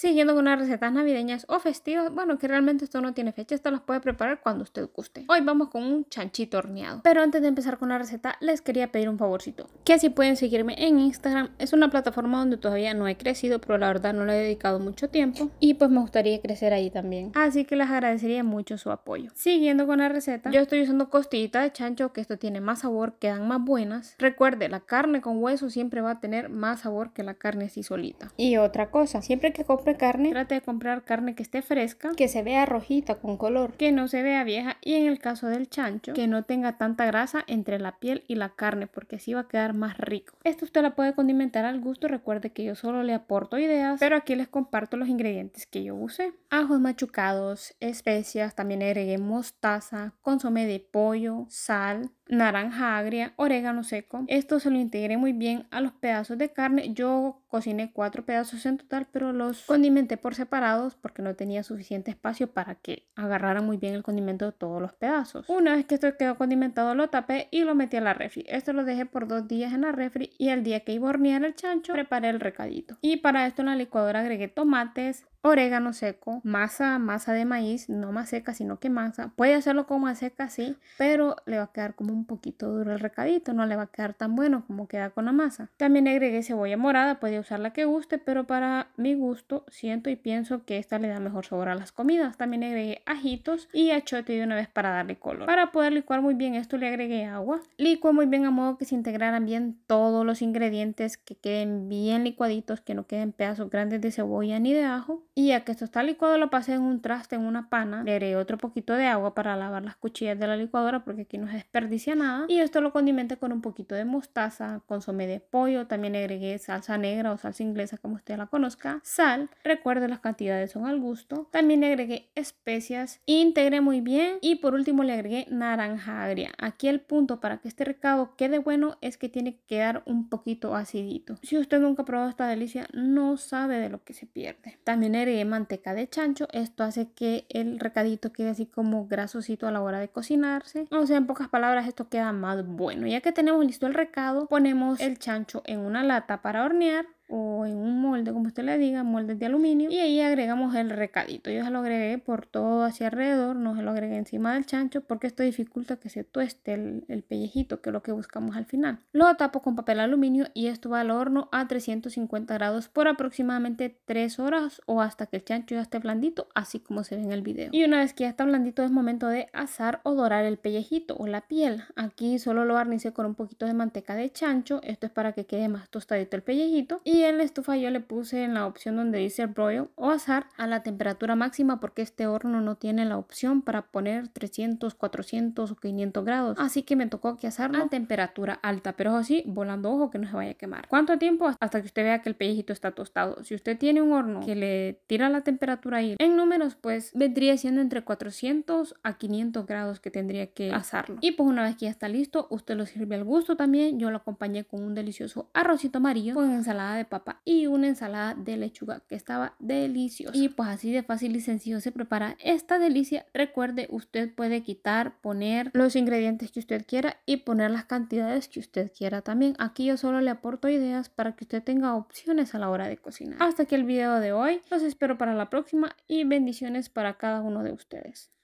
siguiendo con las recetas navideñas o festivas, bueno, que realmente esto no tiene fecha, esto las puede preparar cuando usted guste. Hoy vamos con un chanchito horneado. Pero antes de empezar con la receta, les quería pedir un favorcito, que si pueden seguirme en Instagram, es una plataforma donde todavía no he crecido, pero la verdad no le he dedicado mucho tiempo y pues me gustaría crecer ahí también. Así que les agradecería mucho su apoyo. Siguiendo con la receta, yo estoy usando costillita de chancho, que esto tiene más sabor, quedan más buenas. Recuerde, la carne con hueso siempre va a tener más sabor que la carne así solita. Y otra cosa, siempre que compre carne, trate de comprar carne que esté fresca, que se vea rojita con color, que no se vea vieja y en el caso del chancho, que no tenga tanta grasa entre la piel y la carne porque así va a quedar más rico. Esto usted la puede condimentar al gusto, recuerde que yo solo le aporto ideas, pero aquí les comparto los ingredientes que yo usé. Ajos machucados, especias, también agregué mostaza, consomé de pollo, sal, naranja agria, orégano seco. Esto se lo integré muy bien a los pedazos de carne. Yo cociné cuatro pedazos en total, pero los condimenté por separados porque no tenía suficiente espacio para que agarrara muy bien el condimento de todos los pedazos. Una vez que esto quedó condimentado, lo tapé y lo metí a la refri. Esto lo dejé por dos días en la refri y el día que iba a hornear el chancho, preparé el recadito. Y para esto en la licuadora agregué tomates, orégano seco, masa, masa de maíz, no más seca, sino que masa. Puede hacerlo como más seca, sí, pero le va a quedar como un poquito duro el recadito, no le va a quedar tan bueno como queda con la masa. También agregué cebolla morada, puede usar la que guste, pero para mi gusto siento y pienso que esta le da mejor sabor a las comidas. También agregué ajitos y achote de una vez para darle color. Para poder licuar muy bien esto le agregué agua. Licuo muy bien a modo que se integraran bien todos los ingredientes, que queden bien licuaditos, que no queden pedazos grandes de cebolla ni de ajo y ya que esto está licuado lo pasé en un traste, en una pana, le agregué otro poquito de agua para lavar las cuchillas de la licuadora porque aquí no se desperdicia nada y esto lo condimenté con un poquito de mostaza, consomé de pollo, también agregué salsa negra o salsa inglesa como usted la conozca, sal, recuerde las cantidades son al gusto, también le agregué especias, integré muy bien y por último le agregué naranja agria. Aquí el punto para que este recado quede bueno es que tiene que quedar un poquito acidito. Si usted nunca ha probado esta delicia no sabe de lo que se pierde. También de manteca de chancho. Esto hace que el recadito quede así como grasosito a la hora de cocinarse. O sea, en pocas palabras, esto queda más bueno. Ya que tenemos listo el recado, ponemos el chancho en una lata para hornear o en un molde, como usted le diga, moldes de aluminio. Y ahí agregamos el recadito. Yo se lo agregué por todo hacia alrededor, no se lo agregué encima del chancho porque esto dificulta que se tueste el, pellejito, que es lo que buscamos al final. Lo tapo con papel aluminio y esto va al horno a 350 grados por aproximadamente 3 horas o hasta que el chancho ya esté blandito, así como se ve en el video. Y una vez que ya está blandito es momento de asar o dorar el pellejito o la piel. Aquí solo lo barnice con un poquito de manteca de chancho, esto es para que quede más tostadito el pellejito. Y en la estufa yo le puse en la opción donde dice broil o asar a la temperatura máxima porque este horno no tiene la opción para poner 300, 400 o 500 grados. Así que me tocó que asarlo a temperatura alta, pero así volando ojo que no se vaya a quemar. ¿Cuánto tiempo? Hasta que usted vea que el pellejito está tostado. Si usted tiene un horno que le tira la temperatura ahí, en números pues vendría siendo entre 400 a 500 grados que tendría que asarlo. Y pues una vez que ya está listo, usted lo sirve al gusto también. Yo lo acompañé con un delicioso arrocito amarillo con ensalada de papa y una ensalada de lechuga que estaba deliciosa. Y pues así de fácil y sencillo se prepara esta delicia. Recuerde, usted puede quitar, poner los ingredientes que usted quiera y poner las cantidades que usted quiera también. Aquí yo solo le aporto ideas para que usted tenga opciones a la hora de cocinar. Hasta aquí el video de hoy. Los espero para la próxima y bendiciones para cada uno de ustedes.